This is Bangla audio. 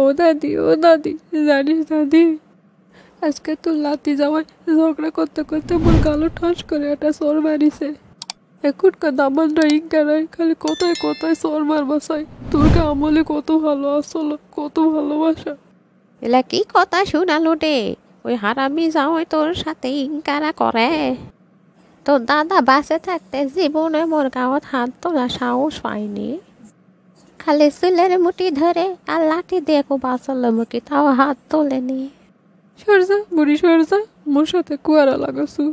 ও দাদি ও দাদি জানিস দাদি আজকে তোর লাতি যাওয়ায় ঝগড়া করতে করতে মোর গালো ঠাস করে একটা সর মারিছে এখনকার দামানরা কেনাই খালি কোথায় কোথায় সর মার বাসায় তোর আমলে কত ভালো আসল কত ভালোবাসা এলা কি কথা শোনালো রে ওই হারামি যাওয়ায় তোর সাথে ইঙ্কারা করে তোর দাদা বাসে থাকতে জীবনে মোর গাঁত হাত তোলা সাহস পাইনি খালি সুলের মুটি ধরে আর লাঠি দিয়ে কোবা চললো মুটি তাও হাত তোলেনি সরজা বুড়ি সরজা মোর সাথে কুয়ারা লাগাসু